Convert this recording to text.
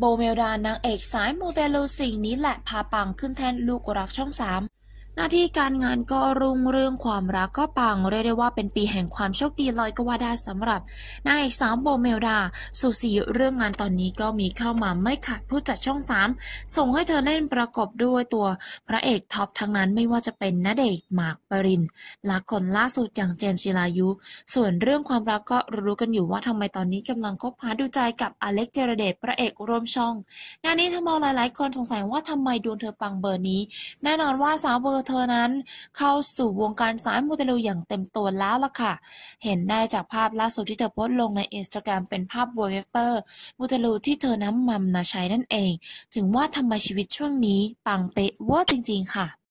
โบเมลดานางเอกสายโมเตลูสิ่งนี้แหละพาปังขึ้นแท่นลูกรักช่องสามหน้าที่การงานก็รุ่งเรื่องความรักก็ปังเรียกได้ว่าเป็นปีแห่งความโชคดีลอยก็ว่าได้สำหรับนายสาวโบเมลดาสุสีเรื่องงานตอนนี้ก็มีเข้ามาไม่ขาดผู้จัดช่องสามส่งให้เธอเล่นประกอบด้วยตัวพระเอกท็อปทั้งนั้นไม่ว่าจะเป็นณเดชน์มากปรินและคนล่าสุดอย่างเจมส์จิลายุ ส่วนเรื่องความรักก็รู้กันอยู่ว่าทำไมตอนนี้กำลังคบหาดูใจกับอเล็กเจรเดตพระเอกร่วมช่อง งานนี้ทำเอาหลายๆคนสงสัยว่าทำไมดวงเธอปังเบอร์นี้แน่นอนว่าสาวเบอร์เธอนั้นเข้าสู่วงการสายมูเตลูอย่างเต็มตัวแล้วล่ะค่ะ เห็นได้จากภาพล่าสุดที่เธอโพสลงในอินสตาแกรมเป็นภาพวอลเปเปอร์มูเตลูที่เธอน้ำมัมมาใช้นั่นเอง ถึงว่าทำไมชีวิตช่วงนี้ ปังเป๊ะว่าจริง ๆ ค่ะ